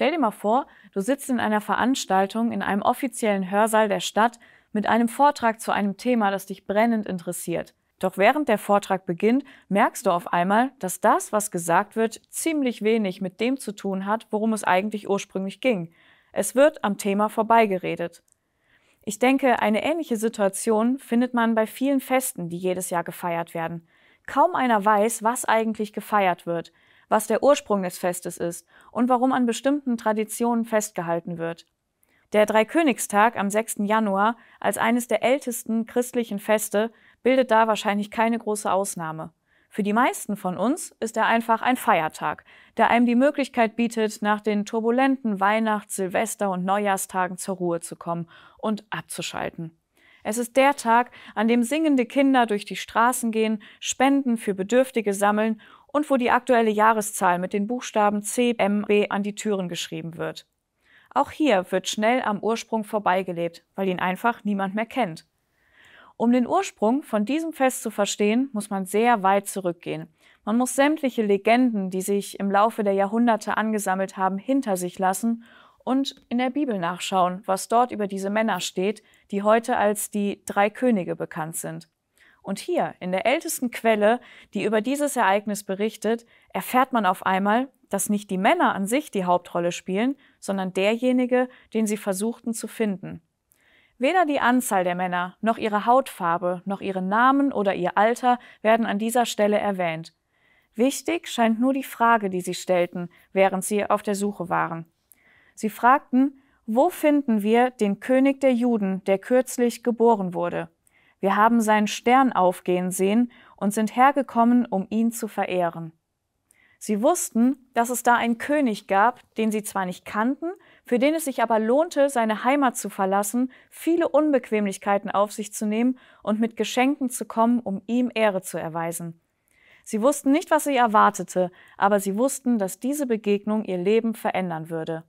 Stell dir mal vor, du sitzt in einer Veranstaltung in einem offiziellen Hörsaal der Stadt mit einem Vortrag zu einem Thema, das dich brennend interessiert. Doch während der Vortrag beginnt, merkst du auf einmal, dass das, was gesagt wird, ziemlich wenig mit dem zu tun hat, worum es eigentlich ursprünglich ging. Es wird am Thema vorbeigeredet. Ich denke, eine ähnliche Situation findet man bei vielen Festen, die jedes Jahr gefeiert werden. Kaum einer weiß, was eigentlich gefeiert wird was der Ursprung des Festes ist und warum an bestimmten Traditionen festgehalten wird. Der Dreikönigstag am 6. Januar als eines der ältesten christlichen Feste bildet da wahrscheinlich keine große Ausnahme. Für die meisten von uns ist er einfach ein Feiertag, der einem die Möglichkeit bietet, nach den turbulenten Weihnachts-, Silvester- und Neujahrstagen zur Ruhe zu kommen und abzuschalten. Es ist der Tag, an dem singende Kinder durch die Straßen gehen, Spenden für Bedürftige sammeln und wo die aktuelle Jahreszahl mit den Buchstaben C, M, B an die Türen geschrieben wird. Auch hier wird schnell am Ursprung vorbeigelebt, weil ihn einfach niemand mehr kennt. Um den Ursprung von diesem Fest zu verstehen, muss man sehr weit zurückgehen. Man muss sämtliche Legenden, die sich im Laufe der Jahrhunderte angesammelt haben, hinter sich lassen und in der Bibel nachschauen, was dort über diese Männer steht, die heute als die drei Könige bekannt sind. Und hier, in der ältesten Quelle, die über dieses Ereignis berichtet, erfährt man auf einmal, dass nicht die Männer an sich die Hauptrolle spielen, sondern derjenige, den sie versuchten zu finden. Weder die Anzahl der Männer, noch ihre Hautfarbe, noch ihren Namen oder ihr Alter werden an dieser Stelle erwähnt. Wichtig scheint nur die Frage, die sie stellten, während sie auf der Suche waren. Sie fragten, wo finden wir den König der Juden, der kürzlich geboren wurde? Wir haben seinen Stern aufgehen sehen und sind hergekommen, um ihn zu verehren. Sie wussten, dass es da einen König gab, den sie zwar nicht kannten, für den es sich aber lohnte, seine Heimat zu verlassen, viele Unbequemlichkeiten auf sich zu nehmen und mit Geschenken zu kommen, um ihm Ehre zu erweisen. Sie wussten nicht, was sie erwartete, aber sie wussten, dass diese Begegnung ihr Leben verändern würde.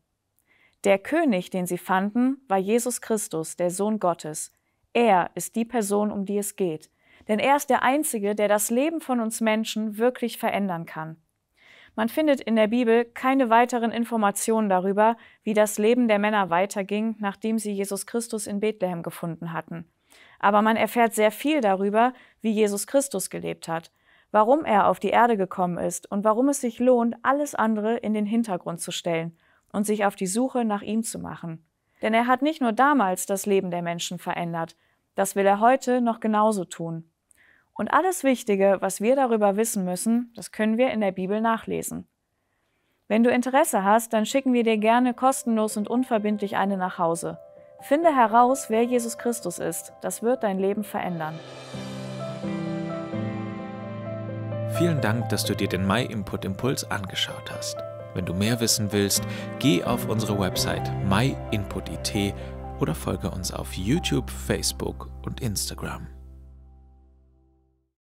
Der König, den sie fanden, war Jesus Christus, der Sohn Gottes, er ist die Person, um die es geht. Denn er ist der Einzige, der das Leben von uns Menschen wirklich verändern kann. Man findet in der Bibel keine weiteren Informationen darüber, wie das Leben der Männer weiterging, nachdem sie Jesus Christus in Bethlehem gefunden hatten. Aber man erfährt sehr viel darüber, wie Jesus Christus gelebt hat, warum er auf die Erde gekommen ist und warum es sich lohnt, alles andere in den Hintergrund zu stellen und sich auf die Suche nach ihm zu machen. Denn er hat nicht nur damals das Leben der Menschen verändert, das will er heute noch genauso tun. Und alles Wichtige, was wir darüber wissen müssen, das können wir in der Bibel nachlesen. Wenn du Interesse hast, dann schicken wir dir gerne kostenlos und unverbindlich eine nach Hause. Finde heraus, wer Jesus Christus ist. Das wird dein Leben verändern. Vielen Dank, dass du dir den Mai Input Impuls angeschaut hast. Wenn du mehr wissen willst, geh auf unsere Website myinput.it oder folge uns auf YouTube, Facebook und Instagram.